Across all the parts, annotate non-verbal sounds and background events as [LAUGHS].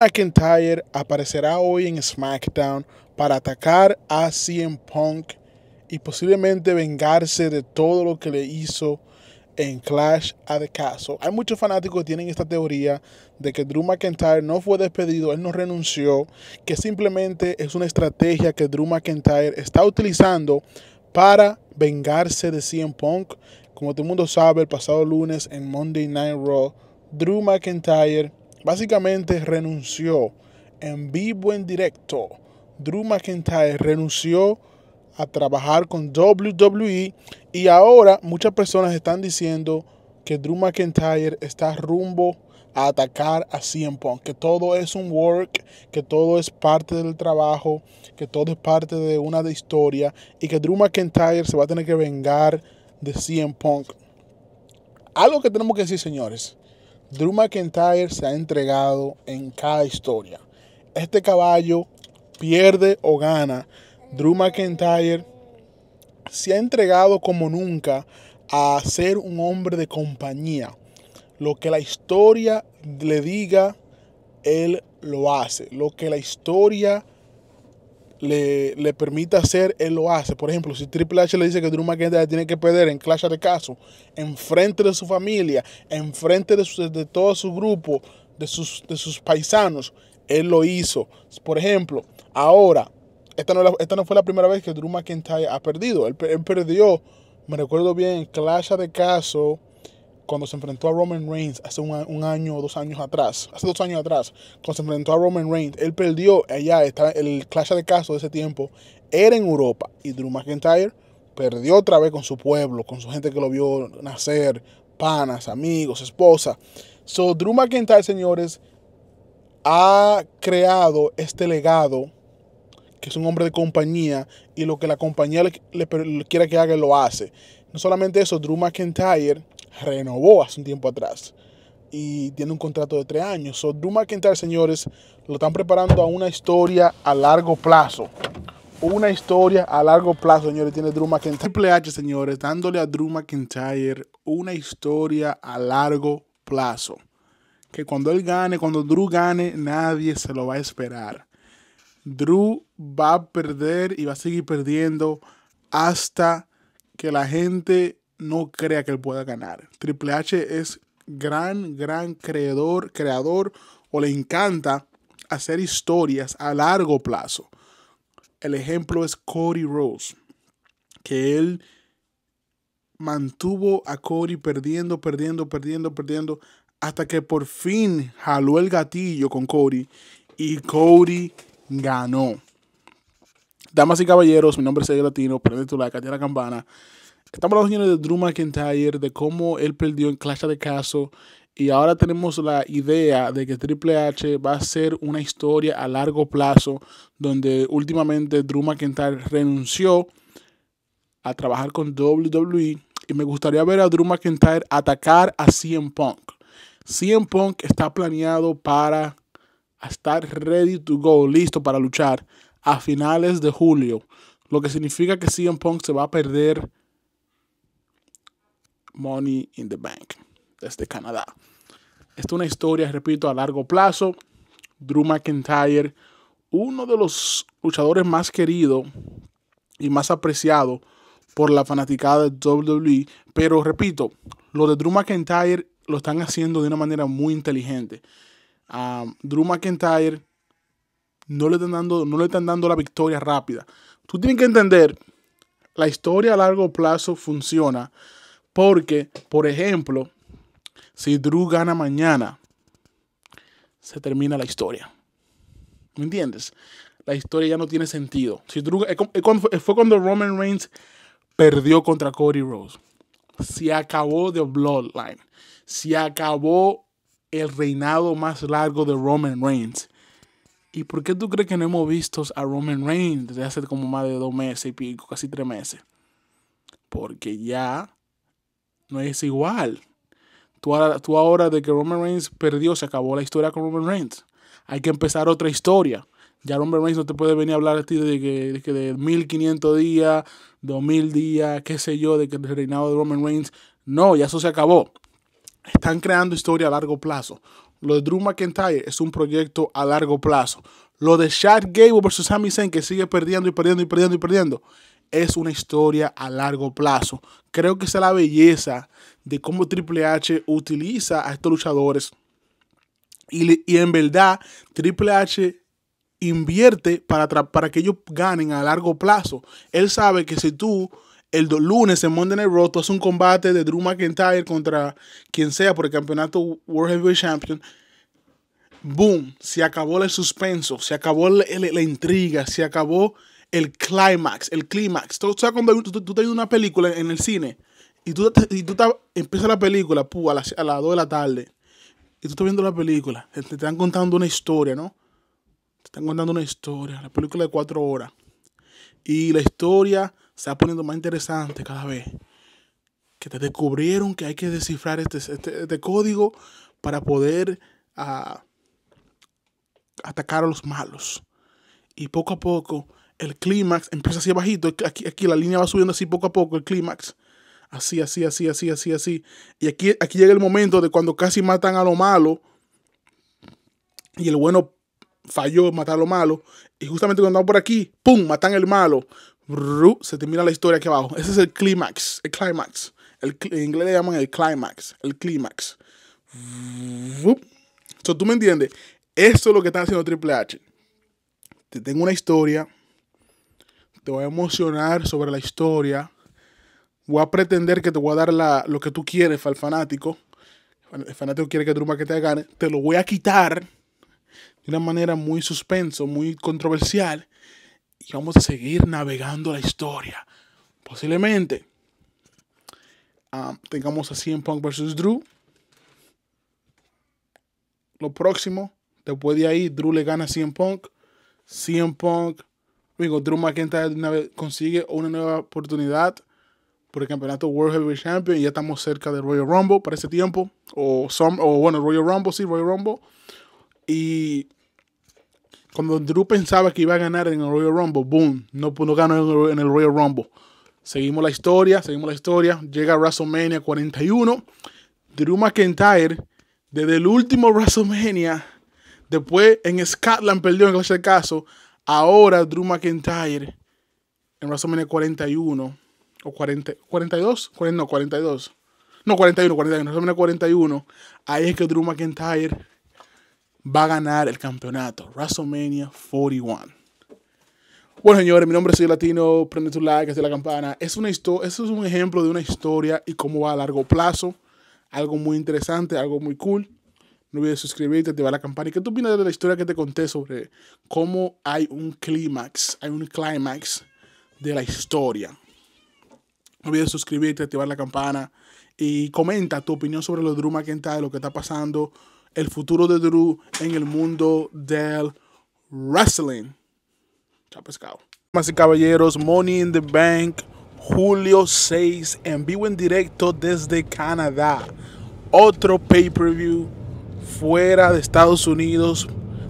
McIntyre aparecerá hoy en SmackDown para atacar a CM Punk y posiblemente vengarse de todo lo que le hizo en Clash at the Castle. Hay muchos fanáticos que tienen esta teoría de que Drew McIntyre no fue despedido, él no renunció, que simplemente es una estrategia que Drew McIntyre está utilizando para vengarse de CM Punk. Como todo el mundo sabe, el pasado lunes en Monday Night Raw, Drew McIntyre Básicamente renunció en vivo, en directo. Drew McIntyre renunció a trabajar con WWE y ahora muchas personas están diciendo que Drew McIntyre está rumbo a atacar a CM Punk, que todo es un work, que todo es parte del trabajo, que todo es parte de una historia y que Drew McIntyre se va a tener que vengar de CM Punk. Algo que tenemos que decir, señores. Drew McIntyre se ha entregado en cada historia. Este caballo pierde o gana. Drew McIntyre se ha entregado como nunca a ser un hombre de compañía. Lo que la historia le diga, él lo hace. Lo que la historia le, le hacer, él lo hace. Por ejemplo, si Triple H le dice que Drew McIntyre tiene que perder en Clash de Caso, en frente de su familia, en frente de, todo su grupo, de sus, de sus paisanos, él lo hizo. Por ejemplo, ahora, esta no, esta no fue la primera vez que Drew McIntyre ha perdido. Él, perdió, me recuerdo bien, Clash de Caso cuando se enfrentó a Roman Reigns hace un, año o dos años atrás, hace dos años atrás, cuando se enfrentó a Roman Reigns, él perdió allá, el clash de casos de ese tiempo, era en Europa y Drew McIntyre perdió otra vez con su pueblo, con su gente que lo vio nacer, panas, amigos, esposa. So, Drew McIntyre, señores, ha creado este legado que es un hombre de compañía y lo que la compañía le, le quiera que haga lo hace. No solamente eso, Drew McIntyre renovó hace un tiempo atrás y tiene un contrato de tres años. So, Drew McIntyre, señores, lo están preparando a una historia a largo plazo. Una historia a largo plazo, señores, tiene Drew McIntyre. Triple H, señores, dándole a Drew McIntyre una historia a largo plazo. Que cuando él gane, cuando Drew gane, nadie se lo va a esperar. Drew va a perder y va a seguir perdiendo hasta que la gente no crea que él pueda ganar. Triple H es gran, gran creador, creador o le encanta hacer historias a largo plazo. El ejemplo es Cody Rose, que él mantuvo a Cody perdiendo, perdiendo, perdiendo, perdiendo, hasta que por fin jaló el gatillo con Cody y Cody ganó. Damas y caballeros, mi nombre es Sergio Latino, prende tu like, la campana. Estamos hablando, de Drew McIntyre, de cómo él perdió en Clash de Caso. Y ahora tenemos la idea de que Triple H va a ser una historia a largo plazo, donde últimamente Drew McIntyre renunció a trabajar con WWE. Y me gustaría ver a Drew McIntyre atacar a CM Punk. CM Punk está planeado para estar ready to go, listo para luchar a finales de julio. Lo que significa que CM Punk se va a perder Money in the Bank desde Canadá. Esta es una historia, repito, a largo plazo. Drew McIntyre, uno de los luchadores más queridos y más apreciado por la fanaticada de WWE. Pero repito, lo de Drew McIntyre lo están haciendo de una manera muy inteligente. A ah, Drew McIntyre no le, están dando, no le están dando la victoria rápida. Tú tienes que entender, la historia a largo plazo funciona porque, por ejemplo, si Drew gana mañana, se termina la historia. ¿Me entiendes? La historia ya no tiene sentido. Si fue cuando Roman Reigns perdió contra Cody Rhodes. Se acabó The Bloodline. Se acabó el reinado más largo de Roman Reigns. ¿Y por qué tú crees que no hemos visto a Roman Reigns desde hace como más de dos meses y pico, casi tres meses? Porque ya no es igual. Tú ahora, de que Roman Reigns perdió, se acabó la historia con Roman Reigns. Hay que empezar otra historia. Ya Roman Reigns no te puede venir a hablar a ti de que, de, de 1500 días, 2000 días, qué sé yo, de que el reinado de Roman Reigns. No, ya eso se acabó. Están creando historia a largo plazo. Lo de Drew McIntyre es un proyecto a largo plazo. Lo de Chad Gable versus Sami Zayn que sigue perdiendo y perdiendo y perdiendo y perdiendo es una historia a largo plazo. Creo que esa es la belleza de cómo Triple H utiliza a estos luchadores. Y, en verdad, Triple H invierte para, para que ellos ganen a largo plazo. Él sabe que si tú el lunes en Monday Night Raw tú haces un combate de Drew McIntyre contra quien sea por el campeonato World Heavyweight Champion, boom, se acabó el suspenso, se acabó la intriga, se acabó el clímax, el clímax. Tú estás cuando tú, una película en el cine y tú, estás... la película a, las, a 2 de la tarde y tú estás viendo la película, te, están contando una historia, ¿no? Te están contando una historia, la película de cuatro horas. Y la historia se va poniendo más interesante cada vez. Que te descubrieron que hay que descifrar este, este, este código para poder ah, atacar a los malos. Y poco a poco el clímax empieza así bajito aquí, aquí la línea va subiendo así poco a poco, el clímax. Así, así, así, así, así, así. Y aquí, aquí llega el momento de cuando casi matan a lo malo y el bueno falló matar a lo malo. Y justamente cuando van por aquí, ¡pum! Matan el malo. se termina la historia aquí abajo. Ese es el clímax, el clímax. en inglés le llaman el clímax, el clímax. So, ¿Tú me entiendes? Eso es lo que está haciendo Triple H. Te tengo una historia te voy a emocionar sobre la historia, voy a pretender que te voy a dar lo que tú quieres al fanático, el fanático quiere que Drew te gane, te lo voy a quitar de una manera muy suspenso, muy controversial, y vamos a seguir navegando la historia. Posiblemente ah, tengamos a CM Punk versus Drew. Lo próximo, después de ahí, Drew le gana a CM Punk. CM Punk Drew McIntyre consigue una nueva oportunidad por el campeonato World Heavyweight Champion y ya estamos cerca del Royal Rumble para ese tiempo. O, bueno, Royal Rumble, sí, Royal Rumble. Y cuando Drew pensaba que iba a ganar en el Royal Rumble, boom, no, pudo pues ganó en el Royal Rumble. Seguimos la historia, seguimos la historia. Llega WrestleMania 41. Drew McIntyre, desde el último WrestleMania, después en Scotland perdió en el caso, Ahora Drew McIntyre en WrestleMania 41 o 42, no, 42. No, 41, 41, WrestleMania 41. Ahí es que Drew McIntyre va a ganar el campeonato. WrestleMania 41. Bueno, señores, mi nombre es Soy Latino. Prende tu like, haz la campana. Es una esto es un ejemplo de una historia y cómo va a largo plazo. Algo muy interesante, algo muy cool. No olvides suscribirte, activar la campana. ¿Y qué tú opinas de la historia que te conté sobre cómo hay un clímax, hay un clímax de la historia? No olvides suscribirte, activar la campana y comenta tu opinión sobre lo de Drew McIntyre, lo que está pasando, el futuro de Drew en el mundo del wrestling. Chao pescado. Más y caballeros, Money in the Bank, julio 6, en vivo en directo desde Canadá. Otro pay-per-view fuera de Estados Unidos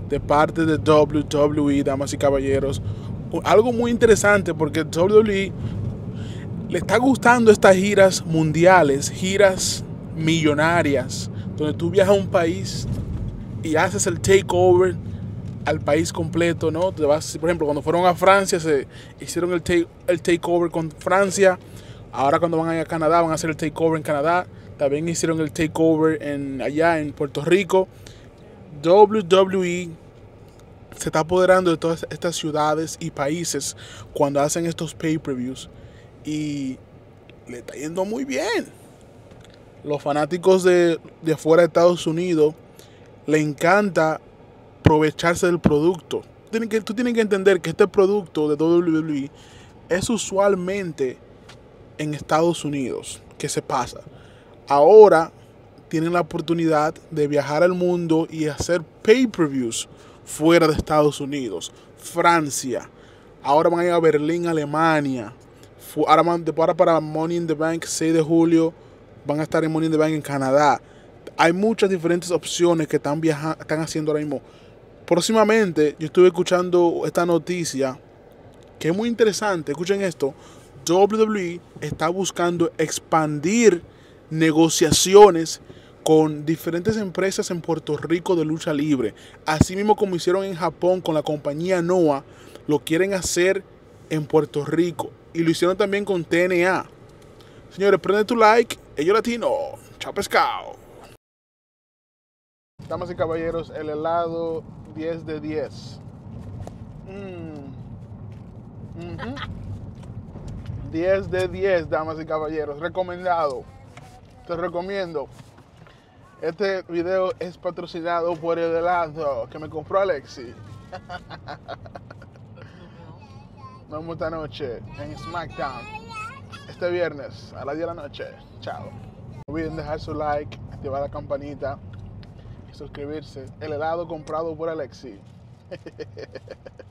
de parte de WWE, damas y caballeros. Algo muy interesante porque WWE le está gustando estas giras mundiales, giras millonarias, donde tú viajas a un país y haces el takeover al país completo, ¿no? Te vas, por ejemplo, cuando fueron a Francia, se hicieron el, el takeover con Francia. Ahora cuando van a, ir a Canadá, van a hacer el takeover en Canadá. También hicieron el takeover allá en Puerto Rico. WWE se está apoderando de todas estas ciudades y países cuando hacen estos pay-per-views. Y le está yendo muy bien. Los fanáticos de, de fuera de Estados Unidos le encanta aprovecharse del producto. tú tienes que entender que este producto de WWE es usualmente en Estados Unidos que se pasa ahora tienen la oportunidad de viajar al mundo y hacer pay-per-views fuera de Estados Unidos, Francia. Ahora van a ir a Berlín, Alemania. Ahora para, para Money in the Bank, 6 de julio. Van a estar en Money in the Bank en Canadá. Hay muchas diferentes opciones que están, están haciendo ahora mismo. Próximamente, yo estuve escuchando esta noticia que es muy interesante. Escuchen esto: WWE está buscando expandir negociaciones con diferentes empresas en Puerto Rico de lucha libre. Así mismo como hicieron en Japón con la compañía NOA lo quieren hacer en Puerto Rico. Y lo hicieron también con TNA. Señores, prende tu like. Ello Latino. Chao pescado. Damas y caballeros, el helado 10 de 10. 10 mm. mm-hmm. de 10, damas y caballeros. Recomendado te recomiendo. Este video es patrocinado por el helado que me compró Alexi. [LAUGHS] Vamos esta noche en SmackDown. Este viernes a las 10 de la noche. Chao. No olviden dejar su like, activar la campanita y suscribirse. El helado comprado por Alexi. [LAUGHS]